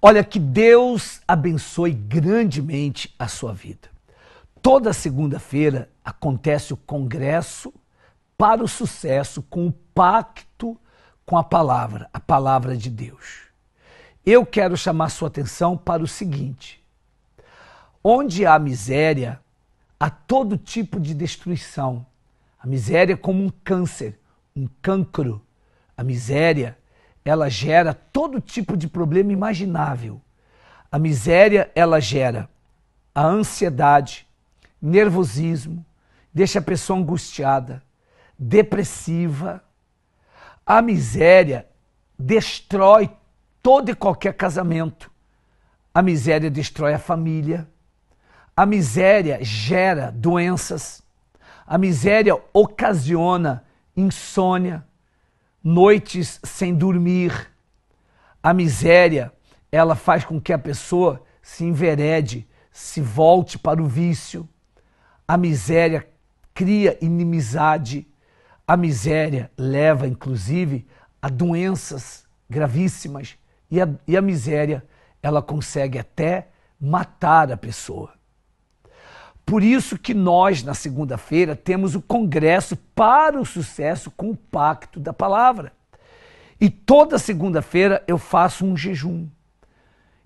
Olha, que Deus abençoe grandemente a sua vida. Toda segunda-feira acontece o Congresso para o Sucesso com o Pacto com a Palavra, a Palavra de Deus. Eu quero chamar sua atenção para o seguinte: onde há miséria, há todo tipo de destruição. A miséria é como um câncer, um cancro. A miséria ela gera todo tipo de problema imaginável. A miséria, ela gera a ansiedade, nervosismo, deixa a pessoa angustiada, depressiva. A miséria destrói todo e qualquer casamento. A miséria destrói a família. A miséria gera doenças. A miséria ocasiona insônia, noites sem dormir. A miséria, ela faz com que a pessoa se enverede, se volte para o vício. A miséria cria inimizade. A miséria leva, inclusive, a doenças gravíssimas. E a, e a miséria, ela consegue até matar a pessoa. Por isso que nós, na segunda-feira, temos o Congresso para o Sucesso com o Pacto da Palavra. E toda segunda-feira eu faço um jejum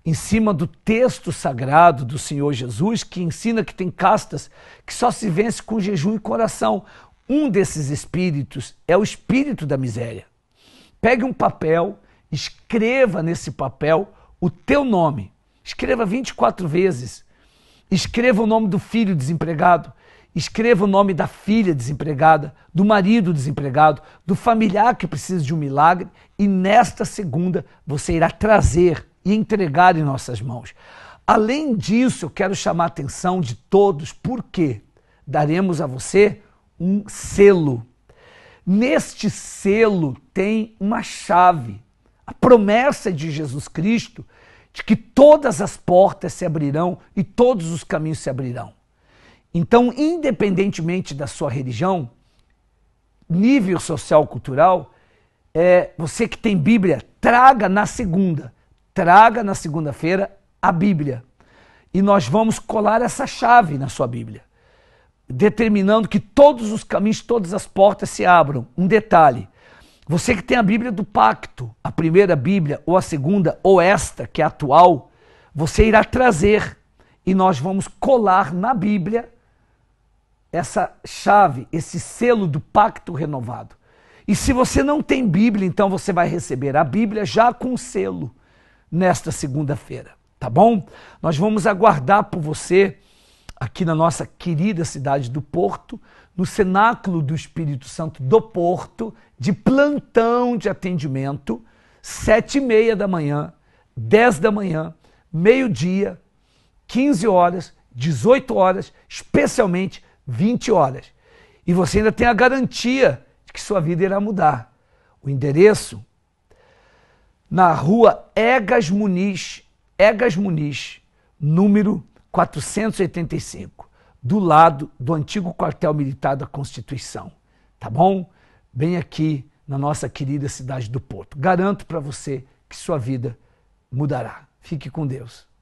em cima do texto sagrado do Senhor Jesus que ensina que tem castas que só se vence com jejum e coração. Um desses espíritos é o espírito da miséria. Pegue um papel, escreva nesse papel o teu nome. Escreva 24 vezes Escreva o nome do filho desempregado, escreva o nome da filha desempregada, do marido desempregado, do familiar que precisa de um milagre, e nesta segunda você irá trazer e entregar em nossas mãos. Além disso, eu quero chamar a atenção de todos, porque daremos a você um selo. Neste selo tem uma chave, a promessa de Jesus Cristo de que todas as portas se abrirão e todos os caminhos se abrirão. Então, independentemente da sua religião, nível social cultural, é, você que tem Bíblia, traga na segunda, traga na segunda-feira a Bíblia. E nós vamos colar essa chave na sua Bíblia, determinando que todos os caminhos, todas as portas se abram. Um detalhe: você que tem a Bíblia do Pacto, a primeira Bíblia ou a segunda ou esta que é atual, você irá trazer e nós vamos colar na Bíblia essa chave, esse selo do pacto renovado. E se você não tem Bíblia, então você vai receber a Bíblia já com selo nesta segunda-feira, tá bom? Nós vamos aguardar por você aqui na nossa querida cidade do Porto, no cenáculo do Espírito Santo do Porto, de plantão de atendimento, sete e meia da manhã, dez da manhã, meio-dia, 15 horas, 18 horas, especialmente 20 horas. E você ainda tem a garantia de que sua vida irá mudar. O endereço na rua Egas Muniz, Egas Muniz, número 485, do lado do antigo quartel militar da Constituição, tá bom? Bem aqui na nossa querida cidade do Porto. Garanto para você que sua vida mudará. Fique com Deus.